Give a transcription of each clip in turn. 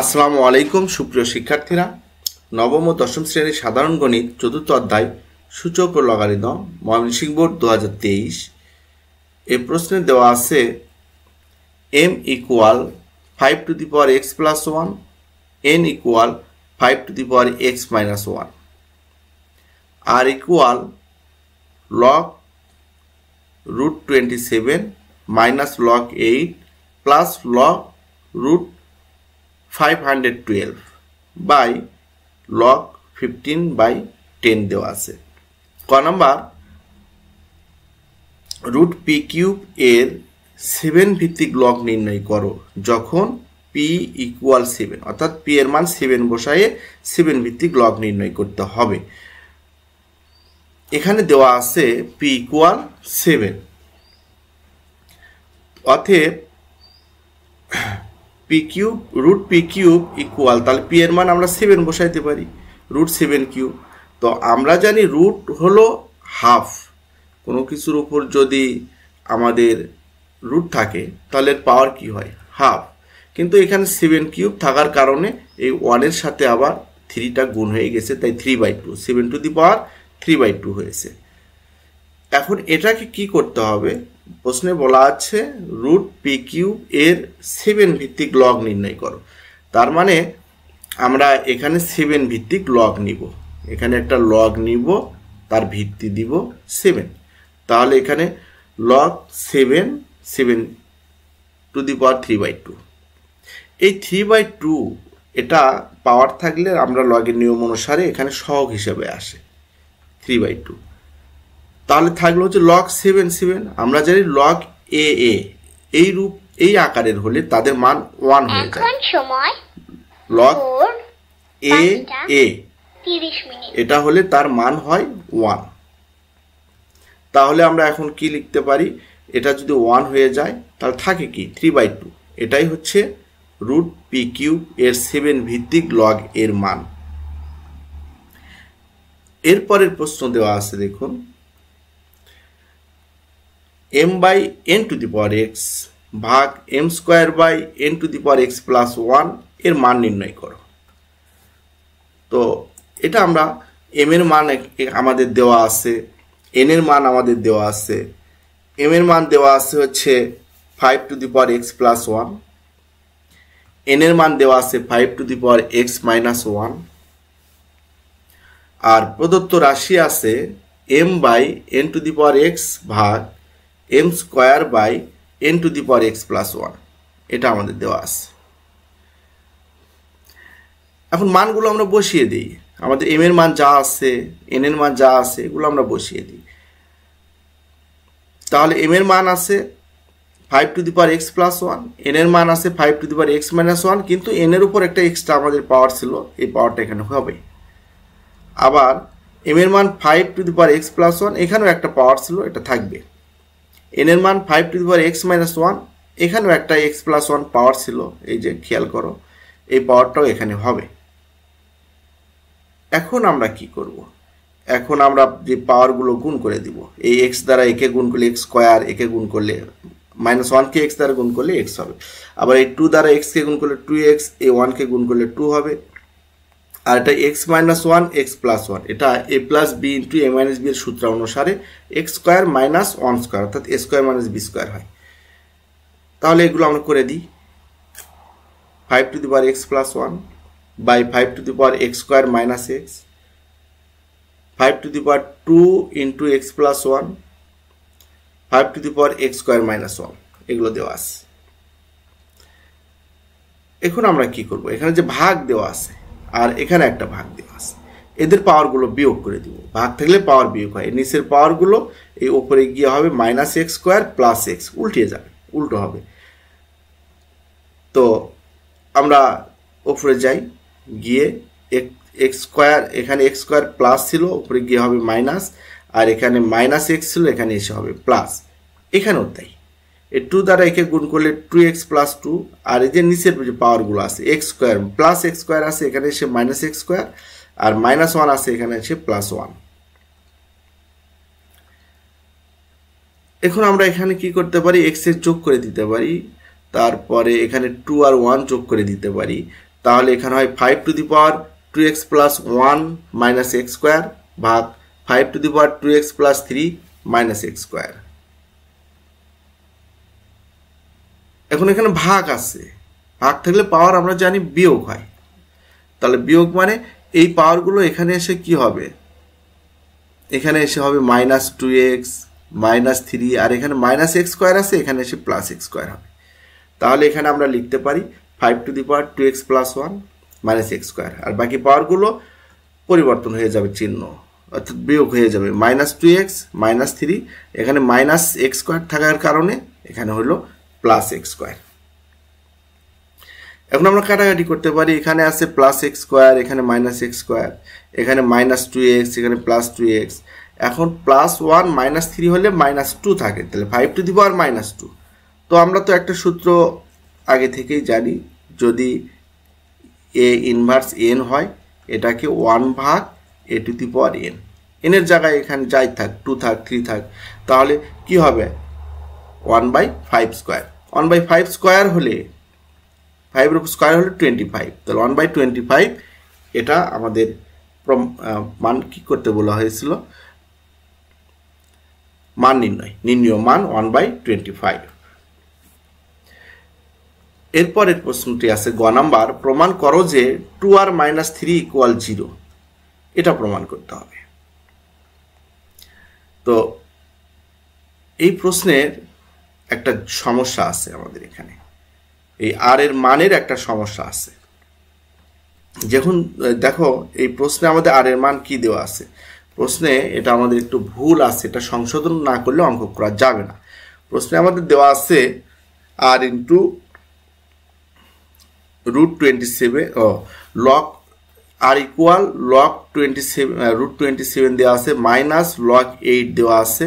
আসসালামু আলাইকুম সুপ্রিয় শিক্ষার্থীরা নবম ও দশম শ্রেণীর সাধারণ গণিত চতুর্থ অধ্যায় সূচক ও লগারিদম ময়মনসিং বোর্ড দু হাজার তেইশ এ প্রশ্নে দেওয়া আছে M equal five to the power x plus one N equal five to the power X minus one আর equal log root twenty seven minus log eight plus log root five hundred twelve by log fifteen by ten দেওয়া আছে ক number root P cube এর seven ভিত্তিক log নির্ণয় করো যখন P equal seven অর্থাৎ পি এর মান সেভেন বসায়ে সেভেন ভিত্তিক লগ নির্ণয় করতে হবে এখানে দেওয়া আছে পি ইকুয়াল সেভেন অতএব P cube root P cube equal তাহলে পি এর মান আমরা সেভেন বসাইতে পারি রুট সেভেন কিউব তো আমরা জানি রুট হলো হাফ কোনো কিছুর উপর যদি আমাদের রুট থাকে তাহলে পাওয়ার কি হয় হাফ কিন্তু এখানে সেভেন কিউব থাকার কারণে এই ওয়ানের সাথে আবার থ্রিটা গুণ হয়ে গেছে তাই three by two seven to the power three by two হয়েছে এখন এটাকে কি করতে হবে প্রশ্নে বলা আছে রুট পি কিউ এর সেভেন ভিত্তিক লগ নির্ণয় করো তার মানে আমরা এখানে সেভেন ভিত্তিক লগ নিব এখানে একটা লগ নিব তার ভিত্তি দিব সেভেন তাহলে এখানে log seven seven to the power three by two এই থ্রি বাই টু এটা পাওয়ার থাকলে আমরা লগের নিয়ম অনুসারে এখানে সহগ হিসেবে আসে থ্রি বাই টু তাহলে থাকলো হচ্ছে লক সেভেন সেভেন আমরা জানি লক এ এ এই রূপ এই আকারের হলে তাদের মান ওয়ান হয়ে যায় লক এ এ এটা হলে তার মান হয় ওয়ান তাহলে আমরা এখন কি লিখতে পারি এটা যদি ওয়ান হয়ে যায় তাহলে থাকে কি থ্রি বাই টু এটাই হচ্ছে রুট পি কিউ এর সেভেন ভিত্তিক লগ এর মান এরপরের প্রশ্ন দেওয়া আছে দেখুন M by N to the power X ভাগ M square by N to the power x plus one এর মান নির্ণয় করো তো এটা আমরা এম এর মান আমাদের দেওয়া আছে এন এর মান আমাদের দেওয়া আছে এম এর মান দেওয়া আছে হচ্ছে five to the power x plus one N এর মান দেওয়া আছে five to the power X minus one আর প্রদত্ত রাশি আছে M by N to the power X ভাগ M square by N to the power x plus one এটা আমাদের দেওয়া আছে এখন মানগুলো আমরা বসিয়ে দিই আমাদের এম এর মান যা আছে এন এর মান যা আছে এগুলো আমরা বসিয়ে দিই তাহলে এম এর মান আছে five to the power x plus one N এর মান আছে five to the power X minus one কিন্তু এন এর উপর একটা এক্সট্রা আমাদের পাওয়ার ছিল এই পাওয়ারটা এখানে হবে আবার এম এর মান five to the power x plus one এখানেও একটা পাওয়ার ছিল এটা থাকবে এন এর মান five to the power x minus one এখানেও একটা এক্স প্লাস ওয়ান পাওয়ার ছিল এই যে খেয়াল করো এই পাওয়ারটাও এখানে হবে এখন আমরা কি করব। এখন আমরা যে পাওয়ারগুলো গুণ করে দিব এই এক্স দ্বারা একে গুণ করলে এক্স স্কোয়ার একে গুণ করলে মাইনাস ওয়ানকে এক্স দ্বারা গুণ করলে এক্স হবে আবার এই টু দ্বারা এক্সকে গুণ করলে টু এক্স এই ওয়ানকে গুণ করলে টু হবে আর এটা x minus one x plus one এটা a plus b into a minus b এর সূত্র অনুসারে x square minus one square অর্থাৎ a square minus b square হয় তাহলে এগুলো আমরা করে দিই five to the power x plus one by five to the power x square minus x five to the power two into x plus one five to the power x square minus one এগুলো দেওয়া আছে এখন আমরা কি করব এখানে যে ভাগ দেওয়া আছে আর এখানে একটা ভাগ দেওয়া আছে এদের পাওয়ারগুলো বিয়োগ করে দিব ভাগ থাকলে পাওয়ার বিয়োগ হয় নিচের পাওয়ারগুলো এই ওপরে গিয়ে হবে minus x square plus x উল্টিয়ে যাবে উল্টো হবে তো আমরা ওপরে যাই গিয়ে এক্স স্কোয়ার এখানে এক্স স্কোয়ার প্লাস ছিল ওপরে গিয়ে হবে মাইনাস আর এখানে মাইনাস এক্স ছিল এখানে এসে হবে প্লাস এখানেও তাই এই টু দ্বারা একে গুণ করলে টু এক্স প্লাস টু আর এই যে নিচের যে পাওয়ারগুলো আছে x square plus x square আছে এখানে এসে মাইনাস এক্স স্কোয়ার আর মাইনাস ওয়ান আছে এখানে এসে প্লাস ওয়ান এখন আমরা এখানে কি করতে পারি এক্স এর যোগ করে দিতে পারি তারপরে এখানে টু আর ওয়ান যোগ করে দিতে পারি তাহলে এখানে হয় five to the power two x plus one minus x square ভাগ five to the power two x plus three minus x square এখন এখানে ভাগ আছে ভাগ থাকলে পাওয়ার আমরা জানি বিয়োগ হয় তাহলে বিয়োগ মানে এই পাওয়ারগুলো এখানে এসে কি হবে এখানে এসে হবে minus two x minus three আর এখানে মাইনাস এক্স স্কোয়ার আছে এখানে এসে প্লাস এক্স স্কোয়ার হবে তাহলে এখানে আমরা লিখতে পারি five to the power two x plus one minus x square আর বাকি পাওয়ারগুলো পরিবর্তন হয়ে যাবে চিহ্ন অর্থাৎ বিয়োগ হয়ে যাবে minus two x minus three এখানে মাইনাস এক্স স্কোয়ার থাকার কারণে এখানে হলো প্লাস এক্স স্কোয়ার এখন আমরা কাটাকাটি করতে পারি এখানে আছে প্লাস এক্স স্কোয়ার এখানে মাইনাস এক্স স্কোয়ার এখানে মাইনাস টু এক্স এখানে প্লাস টু এক্স এখন প্লাস ওয়ান মাইনাস থ্রি হলে মাইনাস টু থাকে তাহলে five to the power minus two তো আমরা তো একটা সূত্র আগে থেকেই জানি যদি এ ইনভার্স এন হয় এটাকে ওয়ান ভাগ এ টু দি পাওয়ার এন এনের জায়গায় এখানে যাই থাক টু থাক থ্রি থাক তাহলে কি হবে one by five square one by five square হলে ফাইভ স্কোয়ার হলে টোয়েন্টি ফাইভ তাহলে ওয়ান বাই টোয়েন্টি ফাইভ এটা আমাদের মান কি করতে বলা হয়েছিল মান নির্ণয় নির্ণয় মান ওয়ান বাই টোয়েন্টি ফাইভ এরপরের প্রশ্নটি আছে গ নাম্বার প্রমাণ করো যে two r minus three equal zero এটা প্রমাণ করতে হবে তো এই প্রশ্নের একটা সমস্যা আছে আমাদের এখানে এই আর এর মানের একটা সমস্যা আছে যখন দেখো এই প্রশ্নে আমাদের আর এর মান কি দেওয়া আছে প্রশ্নে এটা আমাদের একটু ভুল আছে এটা সংশোধন না করলে অঙ্ক করা যাবে না প্রশ্নে আমাদের দেওয়া আছে r into root twenty seven ও log r equal log twenty seven root twenty seven দেওয়া আছে মাইনাস লক এইট দেওয়া আছে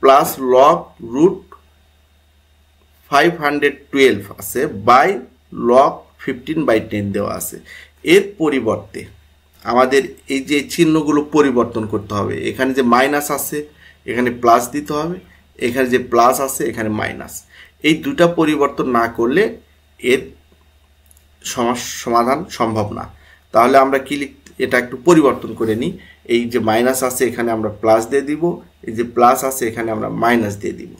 plus log root five hundred twelve আছে by log fifteen by ten দেওয়া আছে এর পরিবর্তে আমাদের এই যে চিহ্নগুলো পরিবর্তন করতে হবে এখানে যে মাইনাস আছে এখানে প্লাস দিতে হবে এখানে যে প্লাস আছে এখানে মাইনাস এই দুটা পরিবর্তন না করলে এর সমাধান সম্ভব না তাহলে আমরা কি লিখ এটা একটু পরিবর্তন করে নিই এই যে মাইনাস আছে এখানে আমরা প্লাস দিয়ে দিব এই যে প্লাস আছে এখানে আমরা মাইনাস দিয়ে দিব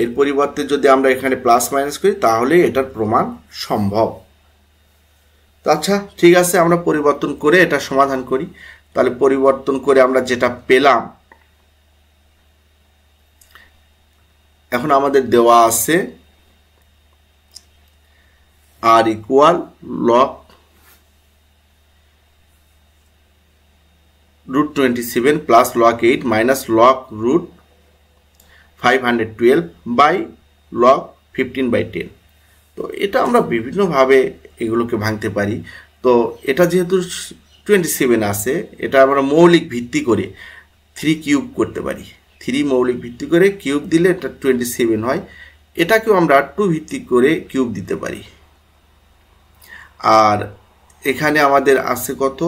এর পরিবর্তে যদি আমরা এখানে প্লাস মাইনাস করি তাহলে এটার প্রমাণ সম্ভব আচ্ছা ঠিক আছে আমরা পরিবর্তন করে এটা সমাধান করি তাহলে পরিবর্তন করে আমরা যেটা পেলাম এখন আমাদের দেওয়া আছে r equal log root twenty seven plus log eight minus log root five hundred twelve by log fifteen by ten তো এটা আমরা বিভিন্নভাবে এগুলোকে ভাঙতে পারি তো এটা যেহেতু টোয়েন্টি সেভেন আছে এটা আমরা মৌলিক ভিত্তি করে থ্রি কিউব করতে পারি থ্রি মৌলিক ভিত্তি করে কিউব দিলে এটা টোয়েন্টি সেভেন হয় এটাকেও আমরা টু ভিত্তি করে কিউব দিতে পারি আর এখানে আমাদের আছে কত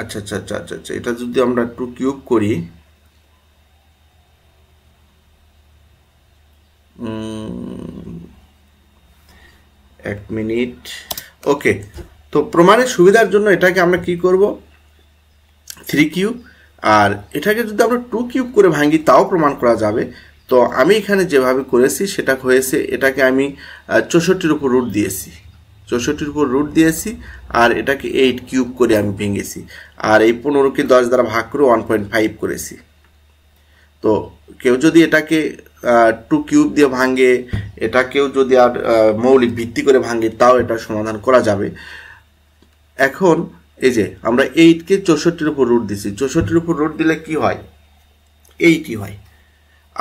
আচ্ছা আচ্ছা আচ্ছা আচ্ছা আচ্ছা এটা যদি আমরা একটু কিউব করি এক মিনিট ওকে তো প্রমাণের সুবিধার জন্য এটাকে আমরা কি করব থ্রি কিউব আর এটাকে যদি আমরা টু কিউব করে ভাঙি তাও প্রমাণ করা যাবে তো আমি এখানে যেভাবে করেছি সেটা হয়েছে এটাকে আমি চৌষট্টির উপর রুট দিয়েছি চৌষট্টির উপর রুট দিয়েছি আর এটাকে এইট কিউব করে আমি ভেঙেছি আর এই পনেরোকে দশ দ্বারা ভাগ করে ওয়ান পয়েন্ট ফাইভ করেছি তো কেউ যদি এটাকে টু কিউব দিয়ে ভাঙে এটাকেও যদি আর মৌলিক ভিত্তি করে ভাঙে তাও এটা সমাধান করা যাবে এখন এই যে আমরা এইটকে চৌষট্টির উপর রুট দিছি চৌষট্টির উপর রুট দিলে কি হয় এইটই হয়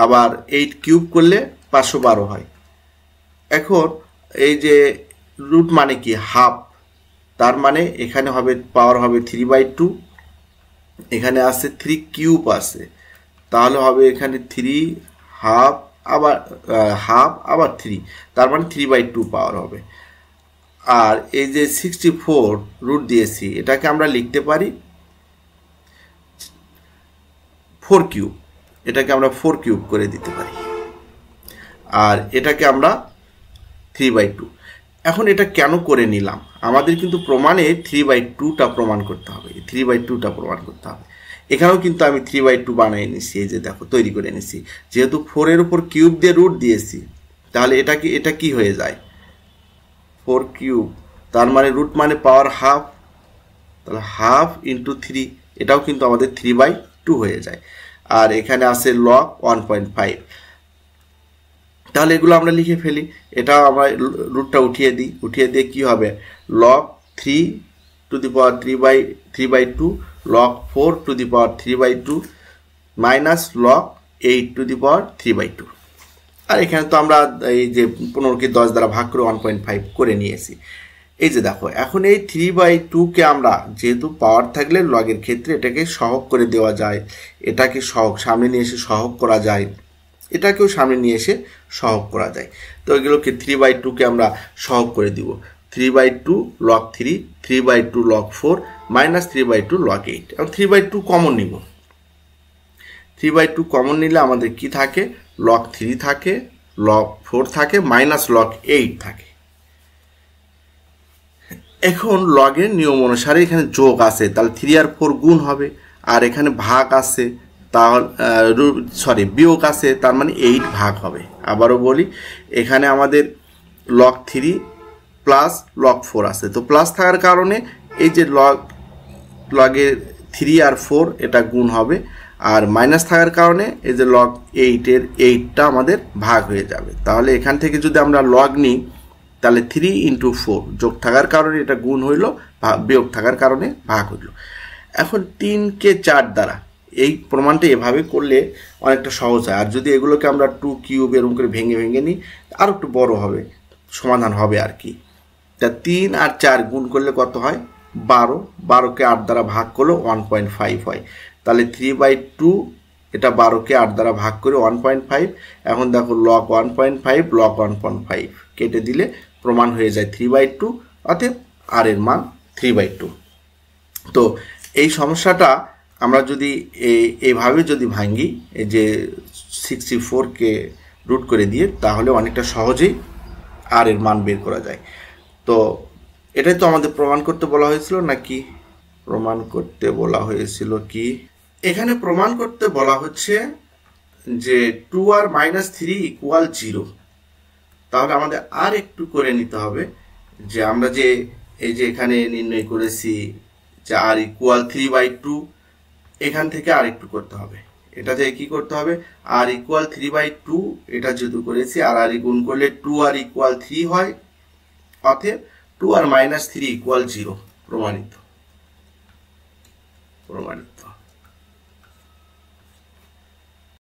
আবার এইট কিউব করলে পাঁচশো বারো হয় এখন এই যে রুট মানে কি হাফ তার মানে এখানে হবে পাওয়ার হবে থ্রি বাই টু এখানে আছে থ্রি কিউব আছে তাহলে হবে এখানে থ্রি হাফ আবার হাফ আবার থ্রি তার মানে থ্রি বাই টু পাওয়ার হবে আর এই যে সিক্সটি ফোর রুট দিয়েছি এটাকে আমরা লিখতে পারি ফোর কিউব এটাকে আমরা ফোর কিউব করে দিতে পারি আর এটাকে আমরা থ্রি বাই টু এখন এটা কেন করে নিলাম আমাদের কিন্তু প্রমাণে থ্রি বাই টুটা প্রমাণ করতে হবে থ্রি বাই টুটা প্রমাণ করতে হবে এখানেও কিন্তু আমি থ্রি বাই টু বানিয়ে নিছি এই যে দেখো তৈরি করে নিছি যেহেতু ফোরের উপর কিউব দিয়ে রুট দিয়েছি তাহলে এটা কি এটা কি হয়ে যায় ফোর কিউব তার মানে রুট মানে পাওয়ার হাফ তাহলে হাফ ইন্টু থ্রি এটাও কিন্তু আমাদের থ্রি বাই টু হয়ে যায় আর এখানে আছে লক ওয়ান পয়েন্ট ফাইভ তাহলে এগুলো আমরা লিখে ফেলি এটা আমরা রুটটা উঠিয়ে দিই উঠিয়ে দিয়ে কি হবে log three to the power three by three by two log four to the power three by two minus log eight to the power three by two আর এখানে তো আমরা এই যে পনেরোকে দশ দ্বারা ভাগ করে ওয়ান পয়েন্ট ফাইভ করে নিয়েছি এই যে দেখো এখন এই থ্রি বাই টুকে আমরা যেহেতু পাওয়ার থাকলে লগের ক্ষেত্রে এটাকে সহগ করে দেওয়া যায় এটাকে সহগ সামনে নিয়ে এসে সহগ করা যায় এটাকেও সামনে নিয়ে এসে সহগ করা যায় তো এগুলোকে থ্রি বাই টুকে আমরা সহগ করে দিব three by two log three three by two log four minus three by two log eight এবং থ্রি বাই টু কমন নিব থ্রি বাই টু কমন নিলে আমাদের কি থাকে লক থ্রি থাকে লক ফোর থাকে মাইনাস লক এইট থাকে এখন লগের নিয়ম অনুসারে এখানে যোগ আছে তাহলে থ্রি আর ফোর গুণ হবে আর এখানে ভাগ আছে তাহলে সরি বিয়োগ আছে তার মানে এইট ভাগ হবে আবারও বলি এখানে আমাদের log three plus log four আছে তো প্লাস থাকার কারণে এই যে লক লগের থ্রি আর ফোর এটা গুণ হবে আর মাইনাস থাকার কারণে এই যে লক এইটের এইটটা আমাদের ভাগ হয়ে যাবে তাহলে এখান থেকে যদি আমরা লগ নিই তাহলে থ্রি ইন্টু ফোর যোগ থাকার কারণে এটা গুণ হইল বিয়োগ থাকার কারণে ভাগ হইল এখন তিনকে চার দ্বারা এই প্রমাণটা এভাবে করলে অনেকটা সহজ হয় আর যদি এগুলোকে আমরা টু কিউব এরকম করে ভেঙে ভেঙে নিই আর একটু বড় হবে সমাধান হবে আর কি তা তিন আর চার গুণ করলে কত হয় বারো বারোকে আট দ্বারা ভাগ করলে ওয়ান পয়েন্ট ফাইভ হয় তাহলে থ্রি বাই টু এটা বারোকে আট দ্বারা ভাগ করে ওয়ান পয়েন্ট ফাইভ এখন দেখো log one point five log one point five কেটে দিলে প্রমাণ হয়ে যায় থ্রি বাই টু অর্থাৎ আর এর মান থ্রি বাই টু তো এই সমস্যাটা আমরা যদি এইভাবে যদি ভাঙ্গি যে সিক্সটি ফোরকে রুট করে দিয়ে তাহলে অনেকটা সহজেই আর এর মান বের করা যায় তো এটাই তো আমাদের প্রমাণ করতে বলা হয়েছিল নাকি প্রমাণ করতে বলা হয়েছিল কি এখানে প্রমাণ করতে বলা হচ্ছে যে two r minus three equal zero তাহলে আমাদের আর একটু করে নিতে হবে যে আমরা যে এই যে এখানে নির্ণয় করেছি যে r equal three by two এখান থেকে আর একটু করতে হবে এটা থেকে কি করতে হবে r equal three by two এটা যেহেতু করেছি আর আর গুণ করলে টু আর ইকুয়াল থ্রি হয় অতএব two r minus three equal zero প্রমাণিত প্রমাণিত